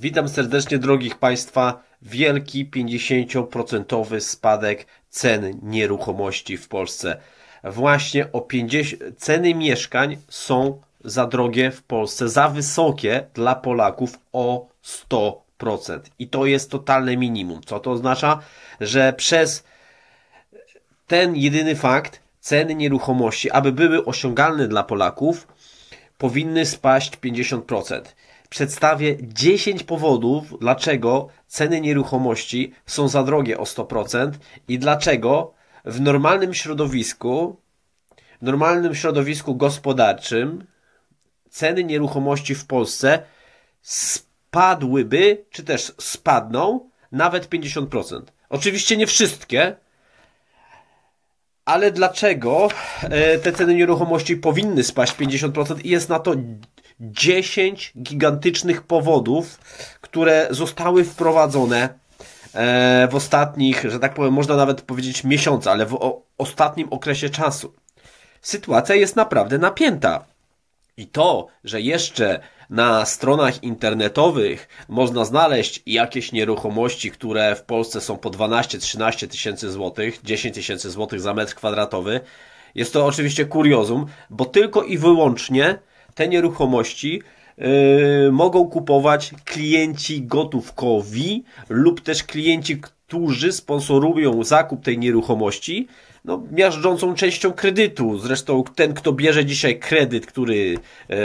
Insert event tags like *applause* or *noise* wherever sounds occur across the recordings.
Witam serdecznie drogich Państwa. Wielki 50% spadek cen nieruchomości w Polsce. Właśnie o 50... ceny mieszkań są za drogie w Polsce, za wysokie dla Polaków o 100%. I to jest totalne minimum. Co to oznacza? Że przez ten jedyny fakt ceny nieruchomości, aby były osiągalne dla Polaków, powinny spaść 50% przedstawię 10 powodów, dlaczego ceny nieruchomości są za drogie o 100% i dlaczego w normalnym środowisku, w normalnym środowisku gospodarczym ceny nieruchomości w Polsce spadłyby, czy też spadną nawet 50%. Oczywiście nie wszystkie, ale dlaczego e, te ceny nieruchomości powinny spaść 50% i jest na to 10 gigantycznych powodów, które zostały wprowadzone e, w ostatnich, że tak powiem, można nawet powiedzieć miesiąca, ale w ostatnim okresie czasu. Sytuacja jest naprawdę napięta. I to, że jeszcze na stronach internetowych można znaleźć jakieś nieruchomości, które w Polsce są po 12-13 tysięcy złotych, 10 tysięcy złotych za metr kwadratowy, jest to oczywiście kuriozum, bo tylko i wyłącznie te nieruchomości yy, mogą kupować klienci gotówkowi lub też klienci, którzy sponsorują zakup tej nieruchomości, no, miażdżącą częścią kredytu. Zresztą ten, kto bierze dzisiaj kredyt, który e,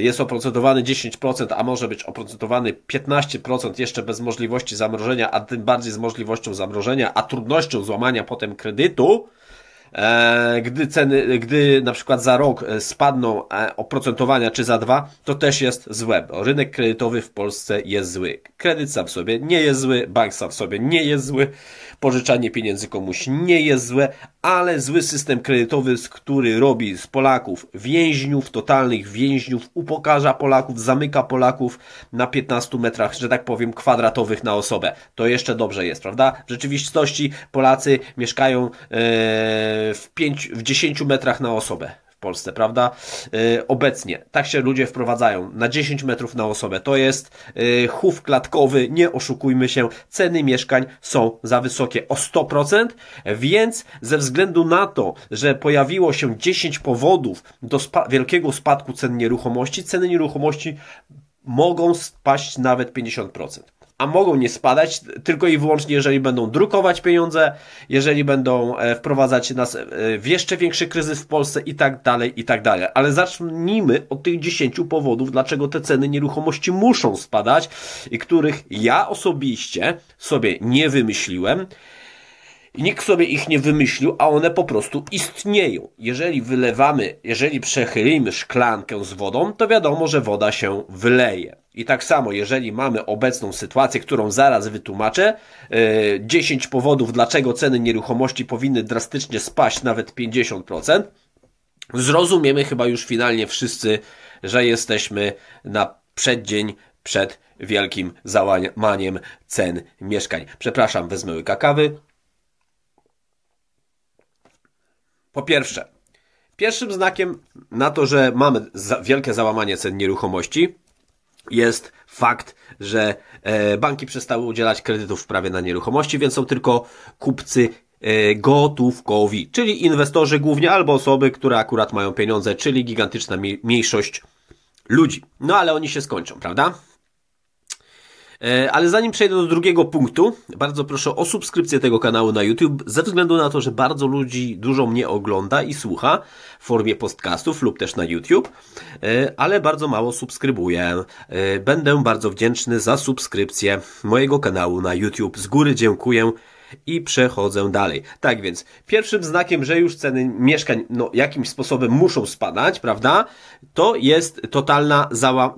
jest oprocentowany 10%, a może być oprocentowany 15% jeszcze bez możliwości zamrożenia, a tym bardziej z możliwością zamrożenia, a trudnością złamania potem kredytu, E, gdy ceny, gdy na przykład za rok e, spadną e, oprocentowania czy za dwa, to też jest złe. Rynek kredytowy w Polsce jest zły. Kredyt sam w sobie nie jest zły, bank sam w sobie nie jest zły pożyczanie pieniędzy komuś nie jest złe, ale zły system kredytowy, który robi z Polaków więźniów, totalnych więźniów, upokarza Polaków, zamyka Polaków na 15 metrach, że tak powiem, kwadratowych na osobę. To jeszcze dobrze jest, prawda? W rzeczywistości Polacy mieszkają e, w, w 10 metrach na osobę. Polsce, prawda? Y, obecnie. Tak się ludzie wprowadzają na 10 metrów na osobę. To jest y, chów klatkowy, nie oszukujmy się. Ceny mieszkań są za wysokie o 100%, więc ze względu na to, że pojawiło się 10 powodów do spa wielkiego spadku cen nieruchomości, ceny nieruchomości mogą spaść nawet 50% a mogą nie spadać tylko i wyłącznie, jeżeli będą drukować pieniądze, jeżeli będą e, wprowadzać nas e, w jeszcze większy kryzys w Polsce i tak dalej, i tak dalej. Ale zacznijmy od tych dziesięciu powodów, dlaczego te ceny nieruchomości muszą spadać i których ja osobiście sobie nie wymyśliłem nikt sobie ich nie wymyślił, a one po prostu istnieją. Jeżeli wylewamy, jeżeli przechylimy szklankę z wodą, to wiadomo, że woda się wyleje. I tak samo, jeżeli mamy obecną sytuację, którą zaraz wytłumaczę, 10 e, powodów, dlaczego ceny nieruchomości powinny drastycznie spaść nawet 50%, zrozumiemy chyba już finalnie wszyscy, że jesteśmy na przeddzień przed wielkim załamaniem cen mieszkań. Przepraszam, wezmę łyka kawy. Po pierwsze, pierwszym znakiem na to, że mamy za wielkie załamanie cen nieruchomości jest fakt, że e, banki przestały udzielać kredytów w prawie na nieruchomości, więc są tylko kupcy e, gotówkowi, czyli inwestorzy głównie albo osoby, które akurat mają pieniądze, czyli gigantyczna mniejszość ludzi. No ale oni się skończą, prawda? E, ale zanim przejdę do drugiego punktu, bardzo proszę o subskrypcję tego kanału na YouTube, ze względu na to, że bardzo ludzi dużo mnie ogląda i słucha w formie podcastów lub też na YouTube, e, ale bardzo mało subskrybuję. E, będę bardzo wdzięczny za subskrypcję mojego kanału na YouTube. Z góry dziękuję i przechodzę dalej. Tak więc pierwszym znakiem, że już ceny mieszkań no, jakimś sposobem muszą spadać, prawda, to jest totalna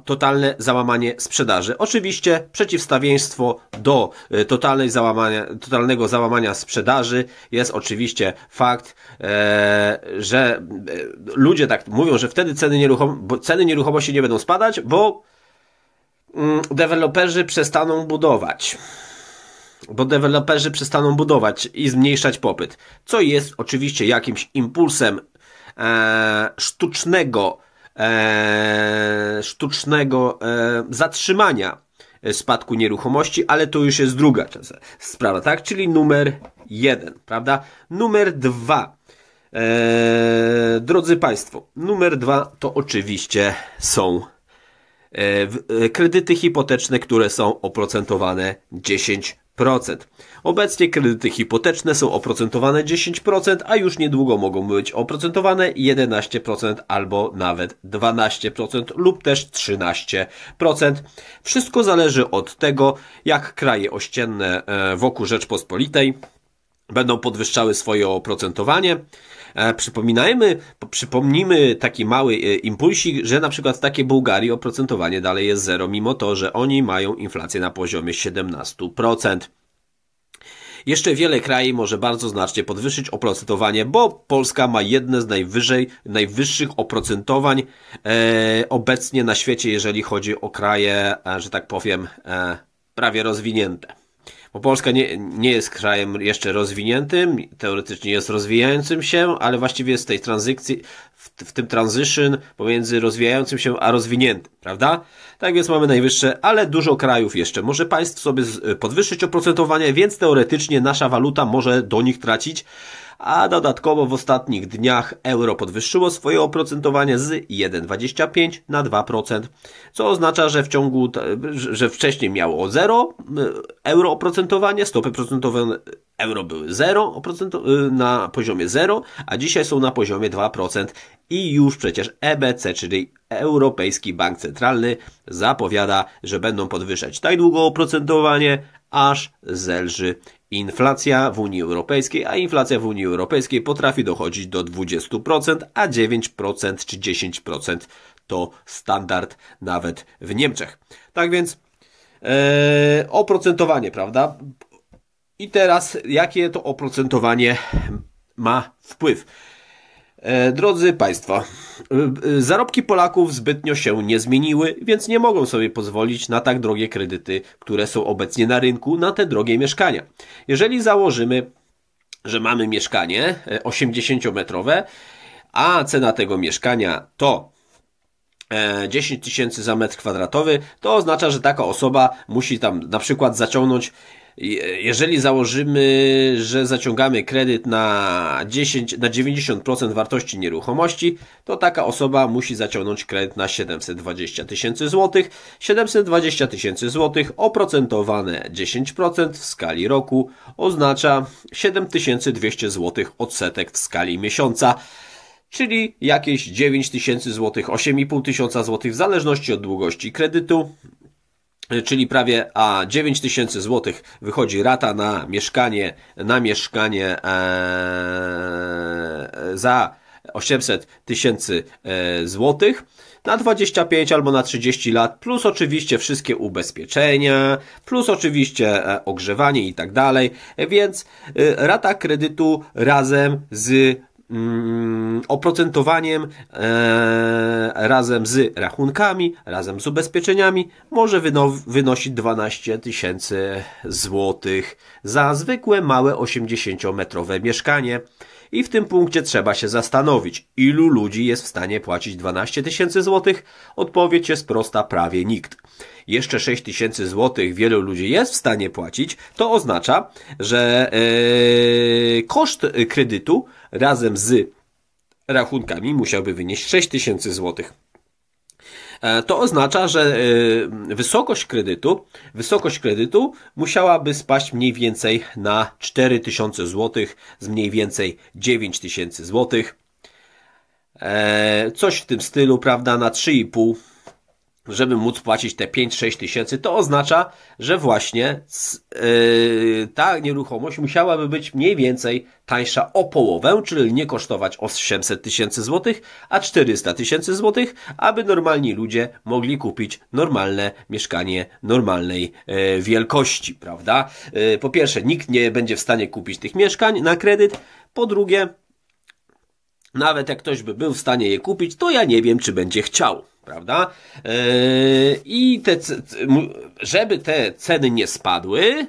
totalne załamanie sprzedaży. Oczywiście przeciwstawieństwo do e, totalnej załamania, totalnego załamania sprzedaży jest oczywiście fakt, e, że e, ludzie tak mówią, że wtedy ceny, nieruchom ceny nieruchomości nie będą spadać, bo mm, deweloperzy przestaną budować bo deweloperzy przestaną budować i zmniejszać popyt, co jest oczywiście jakimś impulsem e, sztucznego, e, sztucznego e, zatrzymania spadku nieruchomości, ale to już jest druga sprawa, tak? Czyli numer jeden, prawda? Numer dwa. Eee, drodzy Państwo, numer dwa to oczywiście są e, e, kredyty hipoteczne, które są oprocentowane 10 Obecnie kredyty hipoteczne są oprocentowane 10%, a już niedługo mogą być oprocentowane 11% albo nawet 12% lub też 13%. Wszystko zależy od tego, jak kraje ościenne e, wokół Rzeczpospolitej będą podwyższały swoje oprocentowanie, E, przypominajmy, przypomnijmy taki mały e, impulsik, że na przykład w takiej Bułgarii oprocentowanie dalej jest zero, mimo to, że oni mają inflację na poziomie 17%. Jeszcze wiele krajów może bardzo znacznie podwyższyć oprocentowanie, bo Polska ma jedne z najwyżej, najwyższych oprocentowań e, obecnie na świecie, jeżeli chodzi o kraje, e, że tak powiem, e, prawie rozwinięte. Bo Polska nie, nie jest krajem jeszcze rozwiniętym, teoretycznie jest rozwijającym się, ale właściwie jest w tej tranzykcji, w, w tym transition pomiędzy rozwijającym się a rozwiniętym, prawda? Tak więc mamy najwyższe, ale dużo krajów jeszcze może państw sobie podwyższyć oprocentowanie, więc teoretycznie nasza waluta może do nich tracić a dodatkowo w ostatnich dniach euro podwyższyło swoje oprocentowanie z 1,25 na 2%, co oznacza, że w ciągu, że wcześniej miało 0 y, euro oprocentowanie, stopy procentowe euro były 0 y, na poziomie 0, a dzisiaj są na poziomie 2% i już przecież EBC, czyli Europejski Bank Centralny zapowiada, że będą podwyższać tak długo oprocentowanie, aż zelży Inflacja w Unii Europejskiej, a inflacja w Unii Europejskiej potrafi dochodzić do 20%, a 9% czy 10% to standard nawet w Niemczech. Tak więc e, oprocentowanie, prawda? I teraz jakie to oprocentowanie ma wpływ? E, drodzy Państwo, e, e, zarobki Polaków zbytnio się nie zmieniły, więc nie mogą sobie pozwolić na tak drogie kredyty, które są obecnie na rynku, na te drogie mieszkania. Jeżeli założymy, że mamy mieszkanie 80-metrowe, a cena tego mieszkania to 10 tysięcy za metr kwadratowy, to oznacza, że taka osoba musi tam na przykład zaciągnąć jeżeli założymy, że zaciągamy kredyt na, 10, na 90% wartości nieruchomości, to taka osoba musi zaciągnąć kredyt na 720 tysięcy złotych. 720 tysięcy złotych oprocentowane 10% w skali roku oznacza 7200 złotych odsetek w skali miesiąca czyli jakieś 9 tysięcy złotych, 8,5 tysiąca złotych w zależności od długości kredytu czyli prawie a 9 tysięcy złotych wychodzi rata na mieszkanie, na mieszkanie e, e za 800 tysięcy e, złotych na 25 albo na 30 lat, plus oczywiście wszystkie ubezpieczenia, plus oczywiście e, ogrzewanie i tak dalej, więc rata kredytu razem z Mm, oprocentowaniem e, razem z rachunkami, razem z ubezpieczeniami może wyno, wynosić 12 tysięcy złotych za zwykłe małe 80-metrowe mieszkanie. I w tym punkcie trzeba się zastanowić, ilu ludzi jest w stanie płacić 12 tysięcy złotych? Odpowiedź jest prosta, prawie nikt. Jeszcze 6 tysięcy złotych wielu ludzi jest w stanie płacić, to oznacza, że yy, koszt kredytu razem z rachunkami musiałby wynieść 6000 zł. E, to oznacza, że e, wysokość kredytu, wysokość kredytu musiałaby spaść mniej więcej na 4000 zł z mniej więcej 9000 zł. E, coś w tym stylu, prawda, na 3,5 żeby móc płacić te 5-6 tysięcy, to oznacza, że właśnie yy, ta nieruchomość musiałaby być mniej więcej tańsza o połowę, czyli nie kosztować 800 tysięcy złotych, a 400 tysięcy złotych, aby normalni ludzie mogli kupić normalne mieszkanie normalnej yy, wielkości, prawda? Yy, po pierwsze, nikt nie będzie w stanie kupić tych mieszkań na kredyt, po drugie, nawet jak ktoś by był w stanie je kupić, to ja nie wiem, czy będzie chciał prawda? Yy, I te, żeby te ceny nie spadły,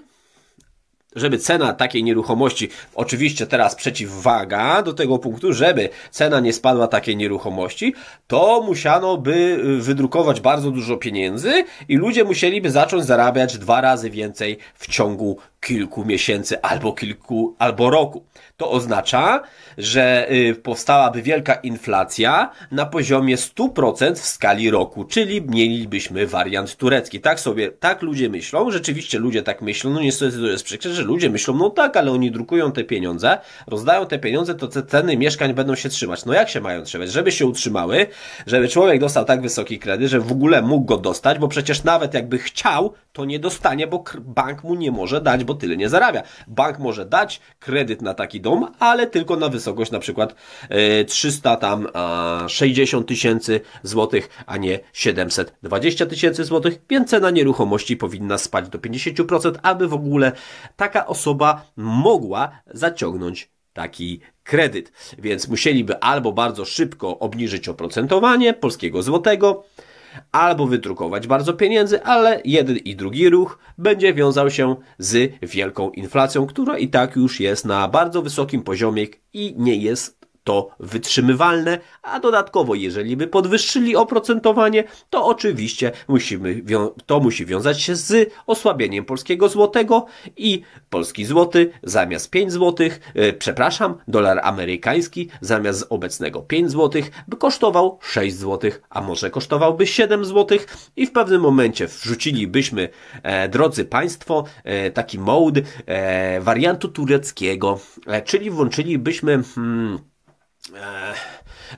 żeby cena takiej nieruchomości, oczywiście teraz przeciwwaga do tego punktu, żeby cena nie spadła takiej nieruchomości, to musiano by y, wydrukować bardzo dużo pieniędzy i ludzie musieliby zacząć zarabiać dwa razy więcej w ciągu kilku miesięcy albo kilku, albo roku. To oznacza, że y, powstałaby wielka inflacja na poziomie 100% w skali roku, czyli mielibyśmy wariant turecki. Tak sobie, tak ludzie myślą, rzeczywiście ludzie tak myślą, no niestety to jest przykre, że ludzie myślą, no tak, ale oni drukują te pieniądze, rozdają te pieniądze, to te ceny mieszkań będą się trzymać. No jak się mają trzymać? Żeby się utrzymały, żeby człowiek dostał tak wysoki kredyt, że w ogóle mógł go dostać, bo przecież nawet jakby chciał, to nie dostanie, bo bank mu nie może dać, bo tyle nie zarabia. Bank może dać kredyt na taki dom, ale tylko na wysokość na przykład 300 e, tam 60 tysięcy złotych, a nie 720 tysięcy złotych, więc cena nieruchomości powinna spać do 50%, aby w ogóle taka osoba mogła zaciągnąć taki kredyt. Więc musieliby albo bardzo szybko obniżyć oprocentowanie polskiego złotego, albo wydrukować bardzo pieniędzy, ale jeden i drugi ruch będzie wiązał się z wielką inflacją, która i tak już jest na bardzo wysokim poziomie i nie jest to wytrzymywalne, a dodatkowo jeżeli by podwyższyli oprocentowanie, to oczywiście musimy, to musi wiązać się z osłabieniem polskiego złotego i polski złoty zamiast 5 złotych, e, przepraszam, dolar amerykański zamiast obecnego 5 złotych by kosztował 6 złotych, a może kosztowałby 7 złotych i w pewnym momencie wrzucilibyśmy, e, drodzy Państwo, e, taki mode e, wariantu tureckiego, e, czyli włączylibyśmy... Hmm,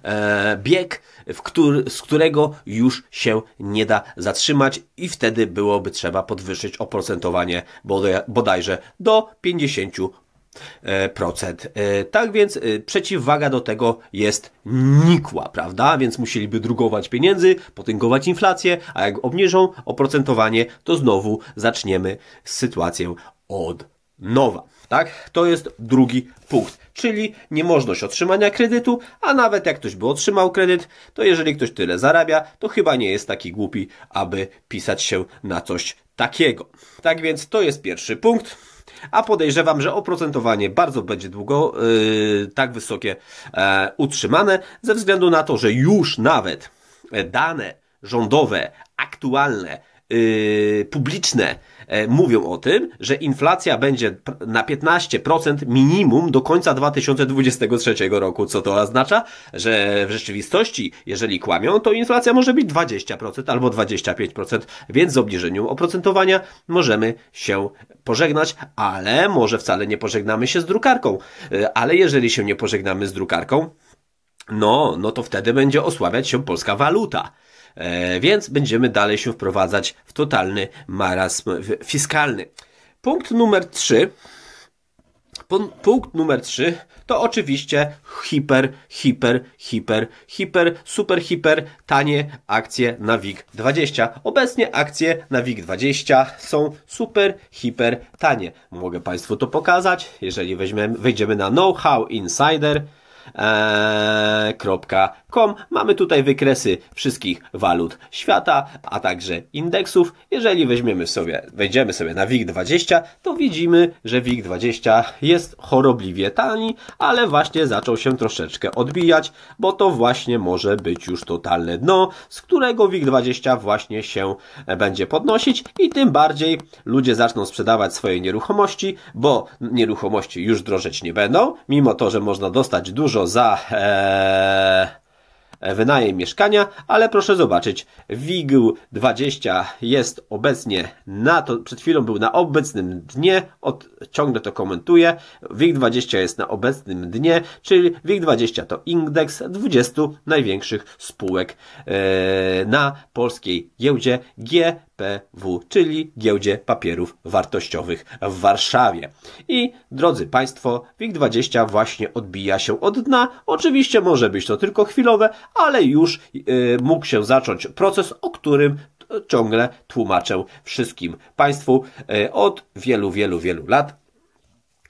e, bieg, który, z którego już się nie da zatrzymać i wtedy byłoby trzeba podwyższyć oprocentowanie bodaj, bodajże do 50%. E, procent. E, tak więc e, przeciwwaga do tego jest nikła, prawda? Więc musieliby drugować pieniędzy, potęgować inflację, a jak obniżą oprocentowanie, to znowu zaczniemy sytuację od nowa. Tak? To jest drugi punkt, czyli niemożność otrzymania kredytu, a nawet jak ktoś by otrzymał kredyt, to jeżeli ktoś tyle zarabia, to chyba nie jest taki głupi, aby pisać się na coś takiego. Tak więc to jest pierwszy punkt. A podejrzewam, że oprocentowanie bardzo będzie długo yy, tak wysokie yy, utrzymane, ze względu na to, że już nawet dane rządowe, aktualne, yy, publiczne, E, mówią o tym, że inflacja będzie na 15% minimum do końca 2023 roku. Co to oznacza? Że w rzeczywistości, jeżeli kłamią, to inflacja może być 20% albo 25%, więc z obniżeniem oprocentowania możemy się pożegnać, ale może wcale nie pożegnamy się z drukarką. E, ale jeżeli się nie pożegnamy z drukarką, no, no to wtedy będzie osłabiać się polska waluta. E, więc będziemy dalej się wprowadzać w totalny marazm fiskalny. Punkt numer 3 Punkt numer 3 to oczywiście hiper, hiper, hiper, hiper, super hiper tanie akcje na WIG20. Obecnie akcje na WIG20 są super, hiper tanie. Mogę Państwu to pokazać, jeżeli weźmiemy, wejdziemy na knowhowinsider. Eee, Com mamy tutaj wykresy wszystkich walut świata, a także indeksów. Jeżeli weźmiemy sobie, wejdziemy sobie na WIG20, to widzimy, że WIG20 jest chorobliwie tani, ale właśnie zaczął się troszeczkę odbijać, bo to właśnie może być już totalne dno, z którego WIG20 właśnie się będzie podnosić i tym bardziej ludzie zaczną sprzedawać swoje nieruchomości, bo nieruchomości już drożeć nie będą, mimo to, że można dostać dużo za... Ee E, wynajem mieszkania, ale proszę zobaczyć, WIG 20 jest obecnie na to, przed chwilą był na obecnym dnie, od, ciągle to komentuję, WIG 20 jest na obecnym dnie, czyli WIG 20 to indeks 20 największych spółek yy, na polskiej giełdzie G GPW, czyli Giełdzie Papierów Wartościowych w Warszawie. I drodzy Państwo, WIG20 właśnie odbija się od dna. Oczywiście może być to tylko chwilowe, ale już yy, mógł się zacząć proces, o którym ciągle tłumaczę wszystkim Państwu y, od wielu, wielu, wielu lat.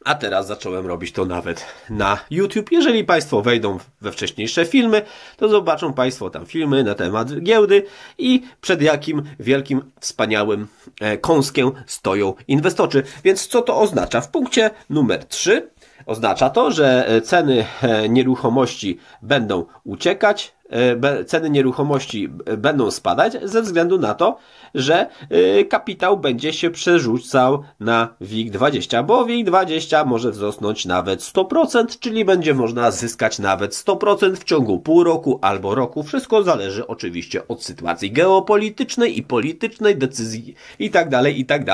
A teraz zacząłem robić to nawet na YouTube. Jeżeli Państwo wejdą we wcześniejsze filmy, to zobaczą Państwo tam filmy na temat giełdy i przed jakim wielkim, wspaniałym e, kąskiem stoją inwestorzy. Więc co to oznacza? W punkcie numer 3 oznacza to, że e, ceny e, nieruchomości będą uciekać, E, ceny nieruchomości e, będą spadać ze względu na to, że e, kapitał będzie się przerzucał na WIG20, bo WIG20 może wzrosnąć nawet 100%, czyli będzie można zyskać nawet 100% w ciągu pół roku albo roku. Wszystko zależy oczywiście od sytuacji geopolitycznej i politycznej, decyzji itd., tak itd.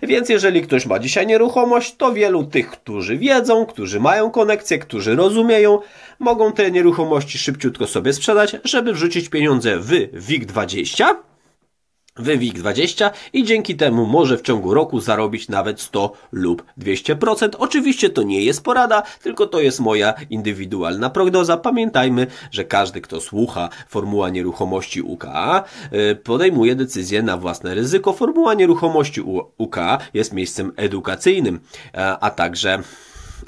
Tak Więc jeżeli ktoś ma dzisiaj nieruchomość, to wielu tych, którzy wiedzą, którzy mają konekcję, którzy rozumieją, mogą te nieruchomości szybciutko sobie sprzedać, żeby wrzucić pieniądze w WIG20, w WIG20 i dzięki temu może w ciągu roku zarobić nawet 100 lub 200%. Oczywiście to nie jest porada, tylko to jest moja indywidualna prognoza. Pamiętajmy, że każdy, kto słucha Formuła Nieruchomości UKA, y, podejmuje decyzję na własne ryzyko. Formuła Nieruchomości UKA jest miejscem edukacyjnym, a także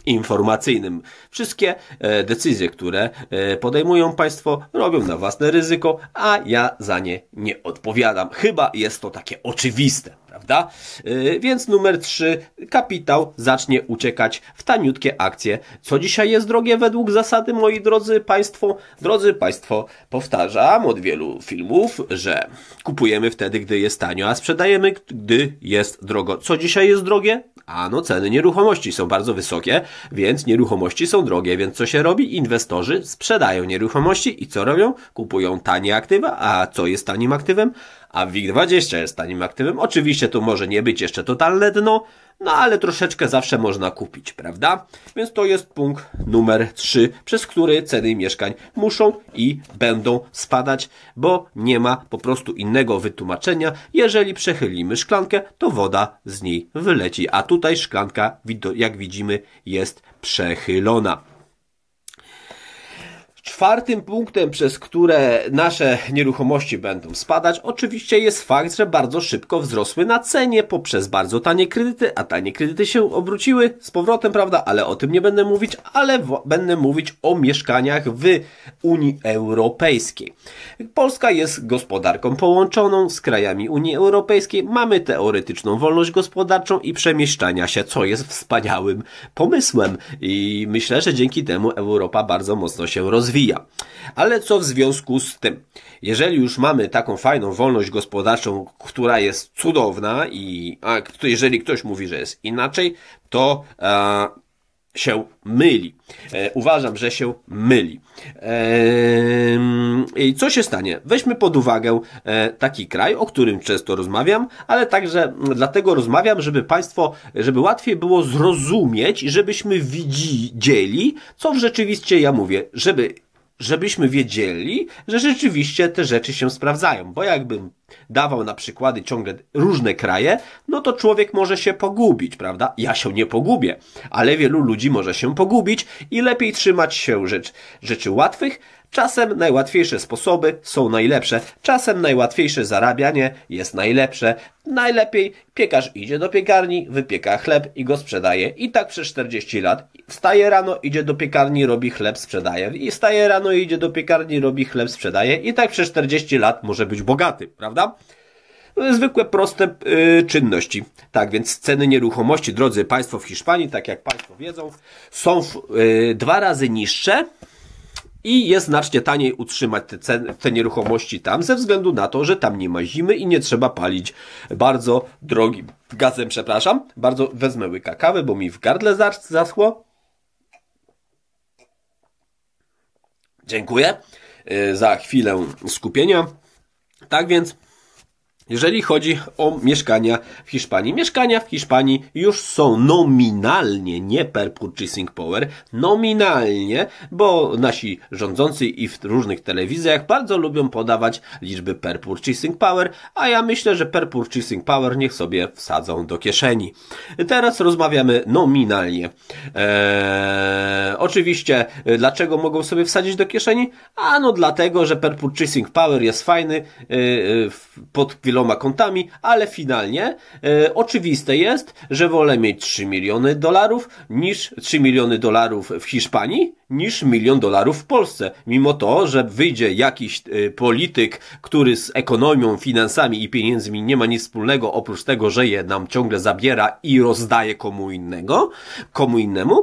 informacyjnym. Wszystkie e, decyzje, które e, podejmują Państwo, robią na własne ryzyko, a ja za nie nie odpowiadam. Chyba jest to takie oczywiste prawda? Y, więc numer 3, kapitał zacznie uciekać w taniutkie akcje. Co dzisiaj jest drogie według zasady, moi drodzy Państwo? Drodzy Państwo, powtarzam od wielu filmów, że kupujemy wtedy, gdy jest tanio, a sprzedajemy, gdy jest drogo. Co dzisiaj jest drogie? A no ceny nieruchomości są bardzo wysokie, więc nieruchomości są drogie, więc co się robi? Inwestorzy sprzedają nieruchomości i co robią? Kupują tanie aktywa, a co jest tanim aktywem? a WIG20 jest tanim aktywem. Oczywiście tu może nie być jeszcze totalne dno, no ale troszeczkę zawsze można kupić, prawda? Więc to jest punkt numer 3, przez który ceny mieszkań muszą i będą spadać, bo nie ma po prostu innego wytłumaczenia. Jeżeli przechylimy szklankę, to woda z niej wyleci, a tutaj szklanka, jak widzimy, jest przechylona. Czwartym punktem, przez które nasze nieruchomości będą spadać, oczywiście jest fakt, że bardzo szybko wzrosły na cenie poprzez bardzo tanie kredyty, a tanie kredyty się obróciły z powrotem, prawda? Ale o tym nie będę mówić, ale będę mówić o mieszkaniach w Unii Europejskiej. Polska jest gospodarką połączoną z krajami Unii Europejskiej, mamy teoretyczną wolność gospodarczą i przemieszczania się, co jest wspaniałym pomysłem i myślę, że dzięki temu Europa bardzo mocno się rozwija rozwija. Ale co w związku z tym? Jeżeli już mamy taką fajną wolność gospodarczą, która jest cudowna i a jeżeli ktoś mówi, że jest inaczej, to e, się myli. E, uważam, że się myli. I co się stanie? Weźmy pod uwagę e, taki kraj, o którym często rozmawiam, ale także dlatego rozmawiam, żeby Państwo, żeby łatwiej było zrozumieć i żebyśmy widzieli, co w rzeczywistości ja mówię, żeby żebyśmy wiedzieli, że rzeczywiście te rzeczy się sprawdzają. Bo jakbym dawał na przykłady ciągle różne kraje, no to człowiek może się pogubić, prawda? Ja się nie pogubię, ale wielu ludzi może się pogubić i lepiej trzymać się rzecz, rzeczy łatwych, Czasem najłatwiejsze sposoby są najlepsze, czasem najłatwiejsze zarabianie jest najlepsze. Najlepiej piekarz idzie do piekarni, wypieka chleb i go sprzedaje. I tak przez 40 lat. Wstaje rano, idzie do piekarni, robi chleb, sprzedaje. I wstaje rano, idzie do piekarni, robi chleb, sprzedaje. I tak przez 40 lat może być bogaty, prawda? zwykłe, proste yy, czynności. Tak więc ceny nieruchomości, drodzy Państwo, w Hiszpanii, tak jak Państwo wiedzą, są w, yy, dwa razy niższe i jest znacznie taniej utrzymać te, te nieruchomości tam, ze względu na to, że tam nie ma zimy i nie trzeba palić bardzo drogim gazem, przepraszam. Bardzo wezmę łyka kawy, bo mi w gardle zaschło. Dziękuję y, za chwilę skupienia. Tak więc jeżeli chodzi o mieszkania w Hiszpanii, mieszkania w Hiszpanii już są nominalnie, nie per purchasing power, nominalnie, bo nasi rządzący i w różnych telewizjach bardzo lubią podawać liczby per purchasing power, a ja myślę, że per purchasing power niech sobie wsadzą do kieszeni. Teraz rozmawiamy nominalnie. Eee, oczywiście, e, dlaczego mogą sobie wsadzić do kieszeni? Ano dlatego, że per purchasing power jest fajny, eee, pod wieloma kontami, ale finalnie e, oczywiste jest, że wolę mieć 3 miliony dolarów niż 3 miliony dolarów w Hiszpanii niż milion dolarów w Polsce. Mimo to, że wyjdzie jakiś e, polityk, który z ekonomią, finansami i pieniędzmi nie ma nic wspólnego, oprócz tego, że je nam ciągle zabiera i rozdaje komu innego, komu innemu.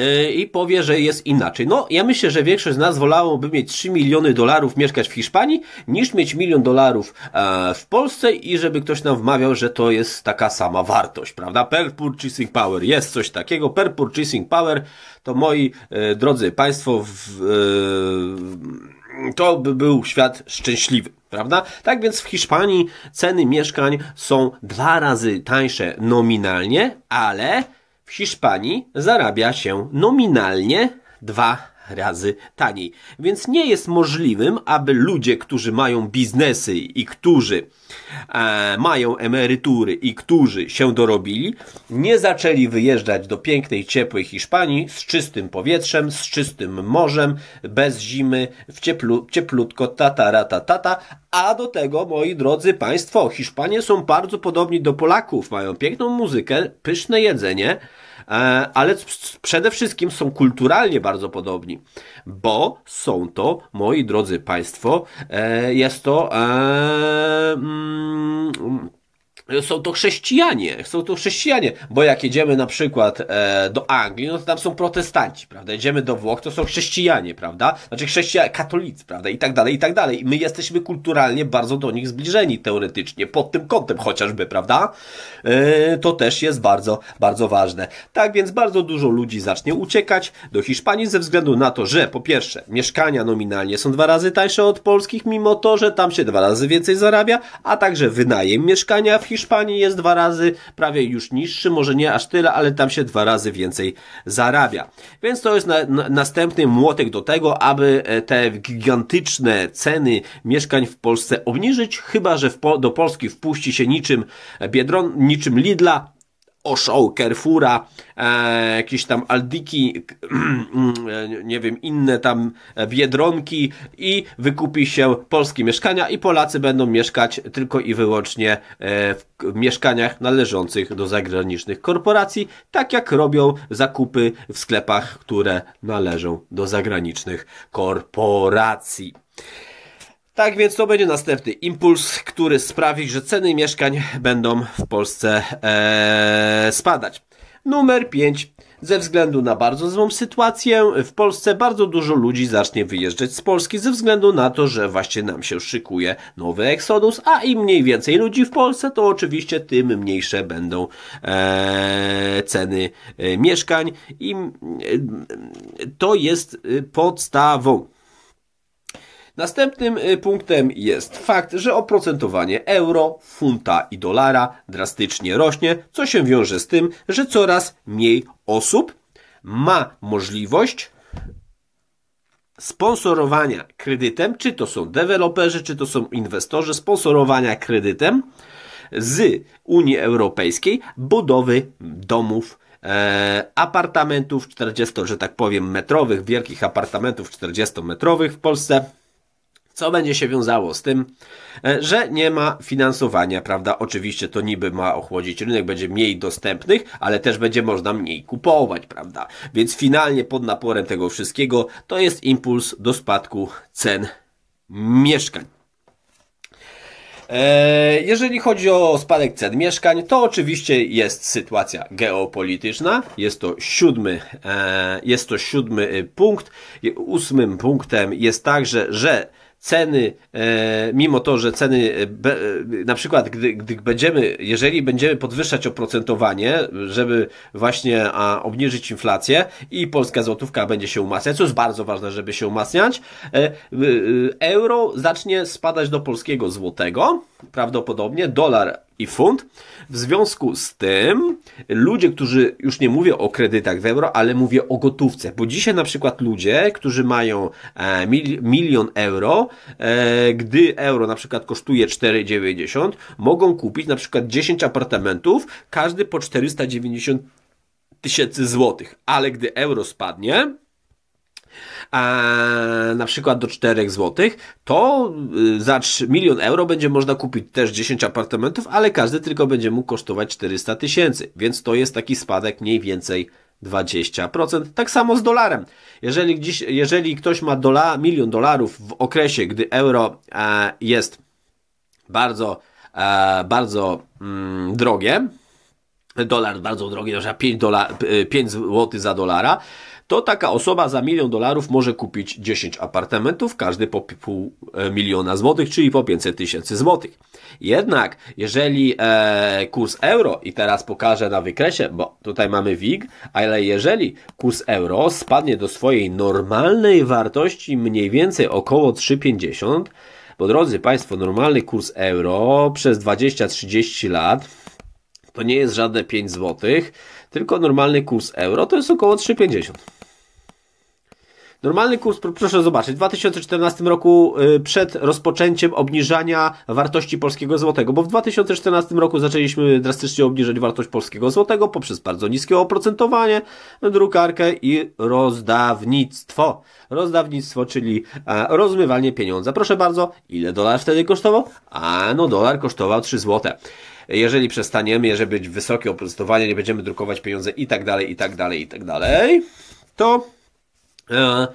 E, i powie, że jest inaczej. No, ja myślę, że większość z nas wolałoby mieć 3 miliony dolarów mieszkać w Hiszpanii, niż mieć milion dolarów e, w Polsce i żeby ktoś nam wmawiał, że to jest taka sama wartość, prawda? Per purchasing power, jest coś takiego, per purchasing power, to moi e, drodzy Państwo, w, to by był świat szczęśliwy prawda? Tak więc w Hiszpanii ceny mieszkań są dwa razy tańsze nominalnie, ale w Hiszpanii zarabia się nominalnie dwa razy taniej. Więc nie jest możliwym, aby ludzie, którzy mają biznesy i którzy e, mają emerytury i którzy się dorobili, nie zaczęli wyjeżdżać do pięknej, ciepłej Hiszpanii z czystym powietrzem, z czystym morzem, bez zimy, w cieplu, cieplutko, tatara, tatata, a do tego, moi drodzy Państwo, Hiszpanie są bardzo podobni do Polaków. Mają piękną muzykę, pyszne jedzenie, E, ale przede wszystkim są kulturalnie bardzo podobni, bo są to, moi drodzy Państwo, e, jest to. E, mm, są to chrześcijanie, są to chrześcijanie, bo jak jedziemy na przykład e, do Anglii, no to tam są protestanci, prawda? Jedziemy do Włoch, to są chrześcijanie, prawda? Znaczy chrześcijanie, katolicy, prawda? I tak dalej, i tak dalej. I my jesteśmy kulturalnie bardzo do nich zbliżeni teoretycznie, pod tym kątem chociażby, prawda? E, to też jest bardzo, bardzo ważne. Tak więc bardzo dużo ludzi zacznie uciekać do Hiszpanii ze względu na to, że po pierwsze, mieszkania nominalnie są dwa razy tańsze od polskich, mimo to, że tam się dwa razy więcej zarabia, a także wynajem mieszkania w Hiszpanii Hiszpanii jest dwa razy prawie już niższy, może nie aż tyle, ale tam się dwa razy więcej zarabia. Więc to jest na, na, następny młotek do tego, aby e, te gigantyczne ceny mieszkań w Polsce obniżyć, chyba że w, do Polski wpuści się niczym Biedron, niczym Lidla, Osho, Carrefoura, e, jakieś tam Aldiki, *clears throat* nie wiem, inne tam Biedronki i wykupi się polskie mieszkania i Polacy będą mieszkać tylko i wyłącznie e, w mieszkaniach należących do zagranicznych korporacji, tak jak robią zakupy w sklepach, które należą do zagranicznych korporacji. Tak więc to będzie następny impuls, który sprawi, że ceny mieszkań będą w Polsce ee, spadać. Numer 5. Ze względu na bardzo złą sytuację w Polsce bardzo dużo ludzi zacznie wyjeżdżać z Polski ze względu na to, że właśnie nam się szykuje nowy eksodus, a im mniej więcej ludzi w Polsce, to oczywiście tym mniejsze będą e, ceny e, mieszkań i e, to jest podstawą. Następnym y, punktem jest fakt, że oprocentowanie euro, funta i dolara drastycznie rośnie, co się wiąże z tym, że coraz mniej osób ma możliwość sponsorowania kredytem, czy to są deweloperzy, czy to są inwestorzy, sponsorowania kredytem z Unii Europejskiej budowy domów e, apartamentów 40, że tak powiem, metrowych, wielkich apartamentów 40-metrowych w Polsce co będzie się wiązało z tym, e, że nie ma finansowania, prawda? Oczywiście to niby ma ochłodzić rynek, będzie mniej dostępnych, ale też będzie można mniej kupować, prawda? Więc finalnie pod naporem tego wszystkiego to jest impuls do spadku cen mieszkań. E, jeżeli chodzi o spadek cen mieszkań, to oczywiście jest sytuacja geopolityczna. Jest to siódmy, e, jest to siódmy punkt. Ósmym punktem jest także, że ceny, e, mimo to, że ceny, e, e, na przykład, gdy, gdy będziemy, jeżeli będziemy podwyższać oprocentowanie, żeby właśnie obniżyć inflację i polska złotówka będzie się umacniać, co jest bardzo ważne, żeby się umacniać, euro zacznie spadać do polskiego złotego, prawdopodobnie, dolar i funt. W związku z tym ludzie, którzy już nie mówię o kredytach w euro, ale mówię o gotówce, bo dzisiaj na przykład ludzie, którzy mają e, mil, milion euro, e, gdy euro na przykład kosztuje 4,90, mogą kupić na przykład 10 apartamentów, każdy po 490 tysięcy złotych, ale gdy euro spadnie, a na przykład do 4 zł, to y, za 3 milion euro będzie można kupić też 10 apartamentów, ale każdy tylko będzie mógł kosztować 400 tysięcy, więc to jest taki spadek mniej więcej 20%. Tak samo z dolarem. Jeżeli, dziś, jeżeli ktoś ma dola, milion dolarów w okresie, gdy euro e, jest bardzo, e, bardzo mm, drogie, dolar bardzo drogi, na 5, dola, 5 zł za dolara, to taka osoba za milion dolarów może kupić 10 apartamentów, każdy po pół e, miliona złotych, czyli po 500 tysięcy złotych. Jednak jeżeli e, kurs euro, i teraz pokażę na wykresie, bo tutaj mamy WIG, ale jeżeli kurs euro spadnie do swojej normalnej wartości mniej więcej około 3,50, bo drodzy Państwo, normalny kurs euro przez 20-30 lat to nie jest żadne 5 złotych, tylko normalny kurs euro to jest około 3,50. Normalny kurs, proszę zobaczyć, w 2014 roku y, przed rozpoczęciem obniżania wartości polskiego złotego, bo w 2014 roku zaczęliśmy drastycznie obniżać wartość polskiego złotego poprzez bardzo niskie oprocentowanie, drukarkę i rozdawnictwo. Rozdawnictwo, czyli e, rozmywanie pieniądza. Proszę bardzo, ile dolar wtedy kosztował? A no, dolar kosztował 3 złote jeżeli przestaniemy, żeby być wysokie oprocentowanie, nie będziemy drukować pieniądze i tak dalej, i tak dalej, i tak dalej, to E,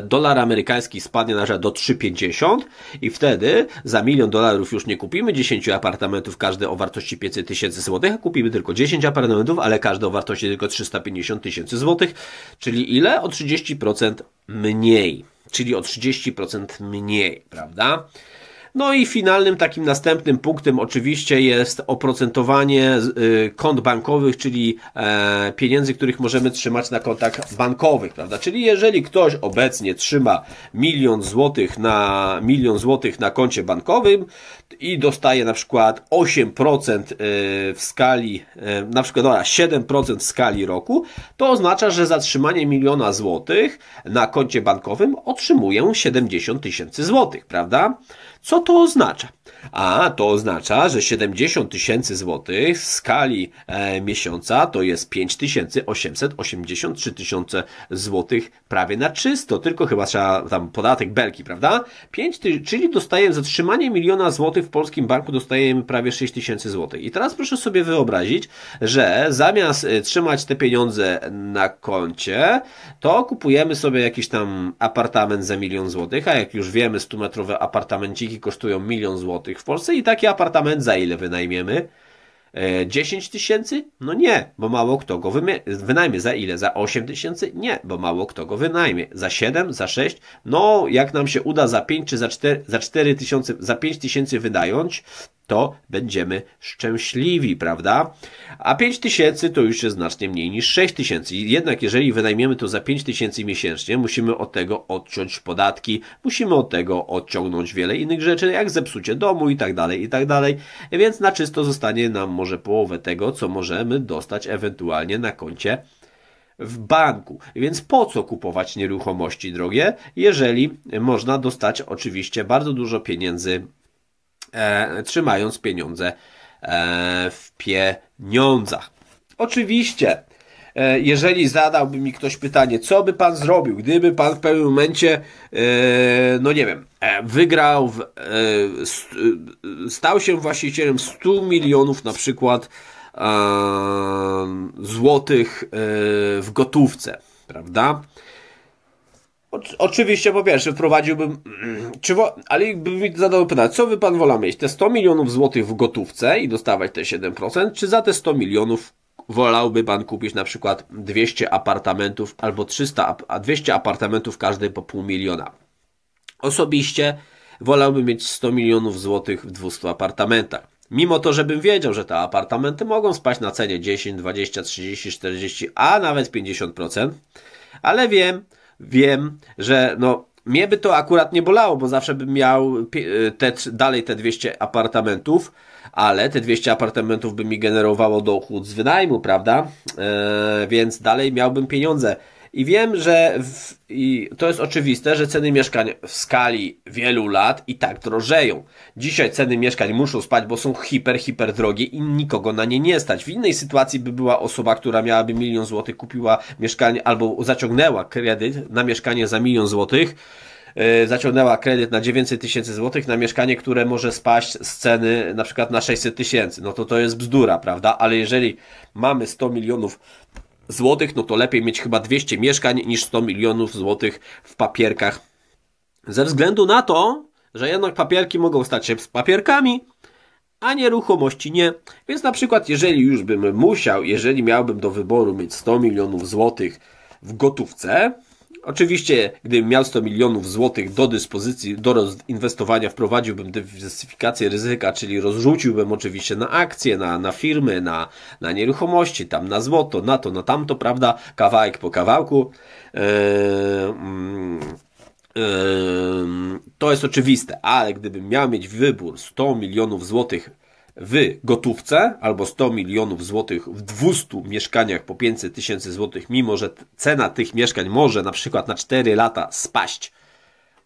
dolar amerykański spadnie na do 3,50 i wtedy za milion dolarów już nie kupimy 10 apartamentów, każdy o wartości 500 tysięcy złotych, a kupimy tylko 10 apartamentów, ale każdy o wartości tylko 350 tysięcy złotych, czyli ile? O 30% mniej, czyli o 30% mniej, prawda? No i finalnym takim następnym punktem oczywiście jest oprocentowanie y, kont bankowych, czyli e, pieniędzy, których możemy trzymać na kontach bankowych, prawda? Czyli jeżeli ktoś obecnie trzyma milion złotych na milion złotych na koncie bankowym i dostaje na przykład 8% y, w skali, y, na przykład dobra, 7% w skali roku, to oznacza, że zatrzymanie miliona złotych na koncie bankowym otrzymuje 70 tysięcy złotych, prawda? Co to oznacza? a to oznacza, że 70 tysięcy złotych w skali e, miesiąca to jest 5883 tysiące złotych prawie na czysto, tylko chyba trzeba tam podatek belki, prawda? 5 ty, czyli za zatrzymanie miliona złotych w polskim banku, dostajemy prawie 6 tysięcy złotych. I teraz proszę sobie wyobrazić, że zamiast e, trzymać te pieniądze na koncie, to kupujemy sobie jakiś tam apartament za milion złotych, a jak już wiemy, 100-metrowe apartamenciki kosztują milion złotych, w Polsce i taki apartament za ile wynajmiemy? 10 e, tysięcy? No nie, bo mało kto go wynajmie. Za ile? Za 8 tysięcy? Nie, bo mało kto go wynajmie. Za 7? Za 6? No, jak nam się uda za 5 czy za 4, tysiące, za 5 tysięcy wynająć, to będziemy szczęśliwi, prawda? A 5 tysięcy to już jest znacznie mniej niż 6 tysięcy. Jednak jeżeli wynajmiemy to za 5 tysięcy miesięcznie, musimy od tego odciąć podatki, musimy od tego odciągnąć wiele innych rzeczy, jak zepsucie domu i tak dalej, i tak dalej. Więc na czysto zostanie nam może połowę tego, co możemy dostać ewentualnie na koncie w banku. Więc po co kupować nieruchomości drogie, jeżeli można dostać oczywiście bardzo dużo pieniędzy e, trzymając pieniądze e, w pieniądzach. Oczywiście, e, jeżeli zadałby mi ktoś pytanie, co by pan zrobił, gdyby pan w pewnym momencie, e, no nie wiem, e, wygrał, w, stał się właścicielem 100 milionów na przykład złotych w gotówce, prawda? Oczywiście, po pierwsze, wprowadziłbym, mm, czy wo, ale bym mi zadał pytanie, co by pan wolał mieć? Te 100 milionów złotych w gotówce i dostawać te 7%, czy za te 100 milionów wolałby pan kupić na przykład 200 apartamentów albo 300, a 200 apartamentów każdy po pół miliona? Osobiście wolałbym mieć 100 milionów złotych w 200 apartamentach. Mimo to, żebym wiedział, że te apartamenty mogą spaść na cenie 10, 20, 30, 40, a nawet 50%, ale wiem, wiem, że no, mnie by to akurat nie bolało, bo zawsze bym miał te, dalej te 200 apartamentów, ale te 200 apartamentów by mi generowało dochód z wynajmu, prawda? Yy, więc dalej miałbym pieniądze. I wiem, że w, i to jest oczywiste, że ceny mieszkań w skali wielu lat i tak drożeją. Dzisiaj ceny mieszkań muszą spać, bo są hiper, hiper drogie i nikogo na nie nie stać. W innej sytuacji by była osoba, która miałaby milion złotych, kupiła mieszkanie albo zaciągnęła kredyt na mieszkanie za milion złotych, e, zaciągnęła kredyt na 900 tysięcy złotych na mieszkanie, które może spaść z ceny na przykład na 600 tysięcy. No to to jest bzdura, prawda? Ale jeżeli mamy 100 milionów złotych, no to lepiej mieć chyba 200 mieszkań niż 100 milionów złotych w papierkach. Ze względu na to, że jednak papierki mogą stać się z papierkami, a nieruchomości nie. Więc na przykład, jeżeli już bym musiał, jeżeli miałbym do wyboru mieć 100 milionów złotych w gotówce, Oczywiście, gdybym miał 100 milionów złotych do dyspozycji, do inwestowania, wprowadziłbym dywersyfikację ryzyka, czyli rozrzuciłbym oczywiście na akcje, na, na firmy, na, na nieruchomości, tam na złoto, na to, na tamto, prawda, kawałek po kawałku. Eee, mm, eee, to jest oczywiste, ale gdybym miał mieć wybór 100 milionów złotych w gotówce albo 100 milionów złotych w 200 mieszkaniach po 500 tysięcy złotych, mimo że cena tych mieszkań może na przykład na 4 lata spaść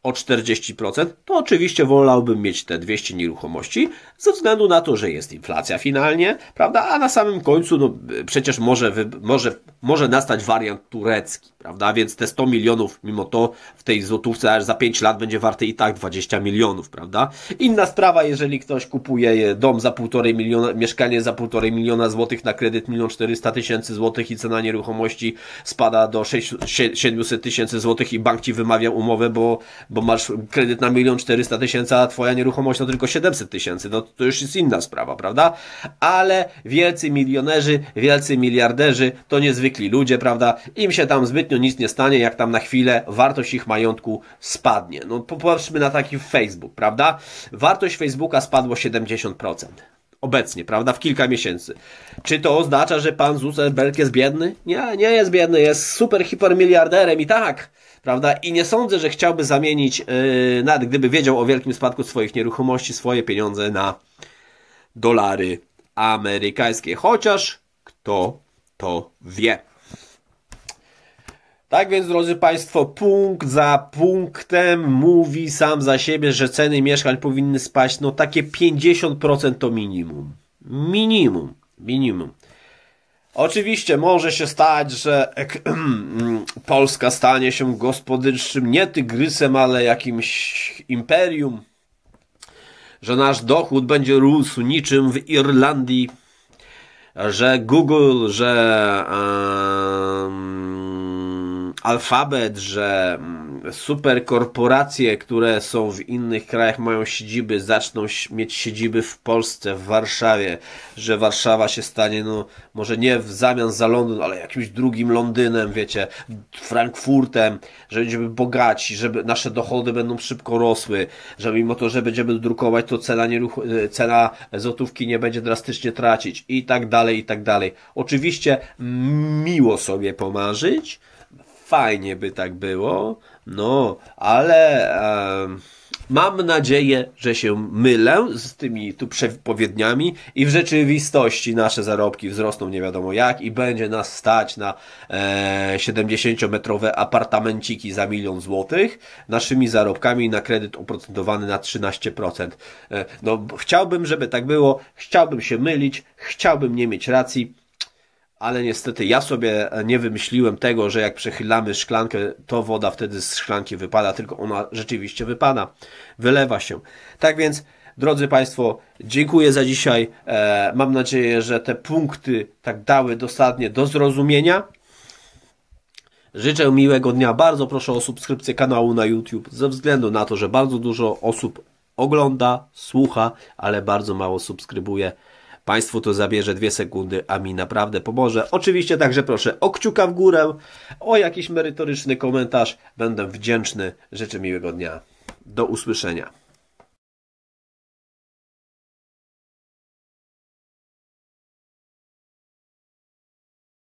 o 40%, to oczywiście wolałbym mieć te 200 nieruchomości ze względu na to, że jest inflacja finalnie, prawda? A na samym końcu no, przecież może, może, może nastać wariant turecki, prawda? Więc te 100 milionów, mimo to w tej złotówce aż za 5 lat będzie warte i tak 20 milionów, prawda? Inna sprawa, jeżeli ktoś kupuje dom za 1,5 miliona, mieszkanie za 1,5 miliona złotych na kredyt 1 400 tysięcy złotych i cena nieruchomości spada do 6, 700 tysięcy złotych i bank ci wymawia umowę, bo bo masz kredyt na milion 400 tysięcy, a twoja nieruchomość no tylko 700 tysięcy, no to już jest inna sprawa, prawda? Ale wielcy milionerzy, wielcy miliarderzy to niezwykli ludzie, prawda? Im się tam zbytnio nic nie stanie, jak tam na chwilę wartość ich majątku spadnie. No popatrzmy na taki Facebook, prawda? Wartość Facebooka spadło 70% obecnie, prawda, w kilka miesięcy. Czy to oznacza, że pan Zuckerberg jest biedny? Nie, nie jest biedny, jest super hipermiliarderem i tak prawda? I nie sądzę, że chciałby zamienić, yy, nawet gdyby wiedział o wielkim spadku swoich nieruchomości, swoje pieniądze na dolary amerykańskie. Chociaż kto to wie. Tak więc, drodzy Państwo, punkt za punktem mówi sam za siebie, że ceny mieszkań powinny spaść, no takie 50% to minimum. Minimum, minimum. Oczywiście może się stać, że ek, *clears throat* Polska stanie się gospodarczym nie tygrysem, ale jakimś imperium, że nasz dochód będzie rósł niczym w Irlandii, że Google, że um, alfabet, że super korporacje, które są w innych krajach, mają siedziby, zaczną mieć siedziby w Polsce, w Warszawie, że Warszawa się stanie, no może nie w zamian za Londyn, ale jakimś drugim Londynem, wiecie, Frankfurtem, że będziemy bogaci, żeby nasze dochody będą szybko rosły, że mimo to, że będziemy drukować, to cena, nieruch cena złotówki nie będzie drastycznie tracić i tak dalej, i tak dalej. Oczywiście miło sobie pomarzyć, fajnie by tak było, no, ale e, mam nadzieję, że się mylę z tymi tu przepowiedniami i w rzeczywistości nasze zarobki wzrosną nie wiadomo jak i będzie nas stać na e, 70-metrowe apartamenciki za milion złotych naszymi zarobkami na kredyt oprocentowany na 13%. E, no, chciałbym, żeby tak było, chciałbym się mylić, chciałbym nie mieć racji, ale niestety ja sobie e, nie wymyśliłem tego, że jak przechylamy szklankę, to woda wtedy z szklanki wypada, tylko ona rzeczywiście wypada, wylewa się. Tak więc, drodzy Państwo, dziękuję za dzisiaj. E, mam nadzieję, że te punkty tak dały dosadnie do zrozumienia. Życzę miłego dnia. Bardzo proszę o subskrypcję kanału na YouTube, ze względu na to, że bardzo dużo osób ogląda, słucha, ale bardzo mało subskrybuje. Państwu to zabierze dwie sekundy, a mi naprawdę pomoże. Oczywiście także proszę o kciuka w górę, o jakiś merytoryczny komentarz. Będę wdzięczny. Życzę miłego dnia. Do usłyszenia.